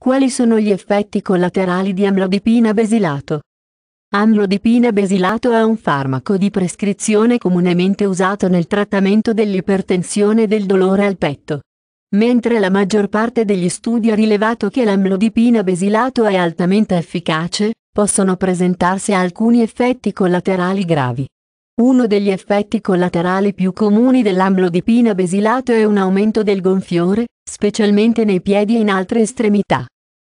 Quali sono gli effetti collaterali di amlodipina besilato? Amlodipina besilato è un farmaco di prescrizione comunemente usato nel trattamento dell'ipertensione e del dolore al petto. Mentre la maggior parte degli studi ha rilevato che l'amlodipina besilato è altamente efficace, possono presentarsi alcuni effetti collaterali gravi. Uno degli effetti collaterali più comuni dell'amlodipina besilato è un aumento del gonfiore, specialmente nei piedi e in altre estremità.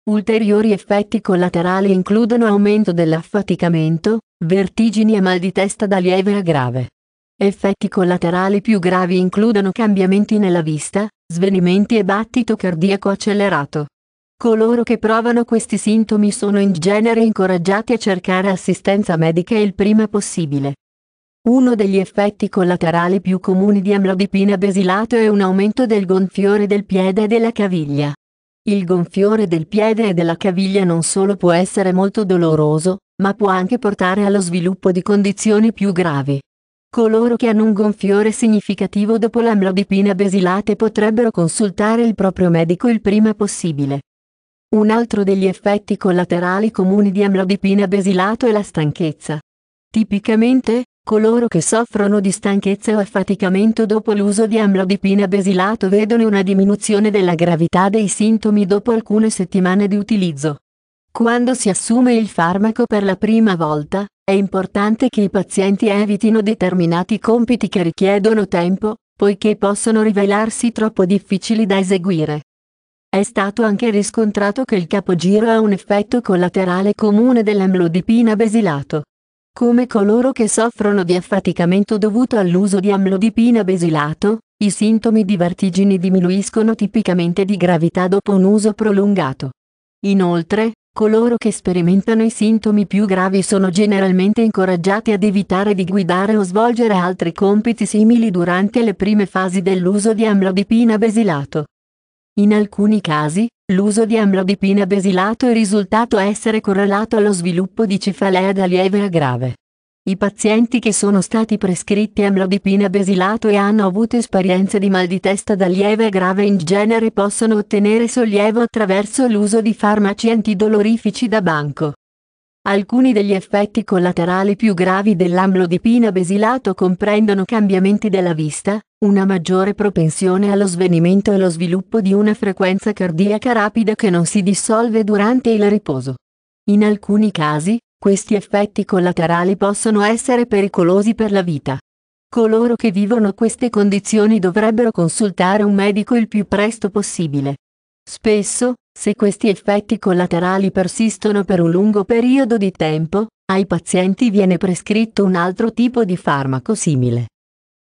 Ulteriori effetti collaterali includono aumento dell'affaticamento, vertigini e mal di testa da lieve a grave. Effetti collaterali più gravi includono cambiamenti nella vista, svenimenti e battito cardiaco accelerato. Coloro che provano questi sintomi sono in genere incoraggiati a cercare assistenza medica il prima possibile. Uno degli effetti collaterali più comuni di amlodipina basilato è un aumento del gonfiore del piede e della caviglia. Il gonfiore del piede e della caviglia non solo può essere molto doloroso, ma può anche portare allo sviluppo di condizioni più gravi. Coloro che hanno un gonfiore significativo dopo l'amlodipina basilate potrebbero consultare il proprio medico il prima possibile. Un altro degli effetti collaterali comuni di amlodipina basilato è la stanchezza. Tipicamente, Coloro che soffrono di stanchezza o affaticamento dopo l'uso di amlodipina besilato vedono una diminuzione della gravità dei sintomi dopo alcune settimane di utilizzo. Quando si assume il farmaco per la prima volta, è importante che i pazienti evitino determinati compiti che richiedono tempo, poiché possono rivelarsi troppo difficili da eseguire. È stato anche riscontrato che il capogiro ha un effetto collaterale comune dell'amlodipina besilato come coloro che soffrono di affaticamento dovuto all'uso di amlodipina besilato, i sintomi di vertigini diminuiscono tipicamente di gravità dopo un uso prolungato. Inoltre, coloro che sperimentano i sintomi più gravi sono generalmente incoraggiati ad evitare di guidare o svolgere altri compiti simili durante le prime fasi dell'uso di amlodipina besilato. In alcuni casi, l'uso di amlodipina besilato è risultato essere correlato allo sviluppo di cefalea da lieve a grave. I pazienti che sono stati prescritti amlodipina besilato e hanno avuto esperienze di mal di testa da lieve a grave in genere possono ottenere sollievo attraverso l'uso di farmaci antidolorifici da banco. Alcuni degli effetti collaterali più gravi dell'amlodipina besilato comprendono cambiamenti della vista, una maggiore propensione allo svenimento e lo sviluppo di una frequenza cardiaca rapida che non si dissolve durante il riposo. In alcuni casi, questi effetti collaterali possono essere pericolosi per la vita. Coloro che vivono queste condizioni dovrebbero consultare un medico il più presto possibile. Spesso, se questi effetti collaterali persistono per un lungo periodo di tempo, ai pazienti viene prescritto un altro tipo di farmaco simile.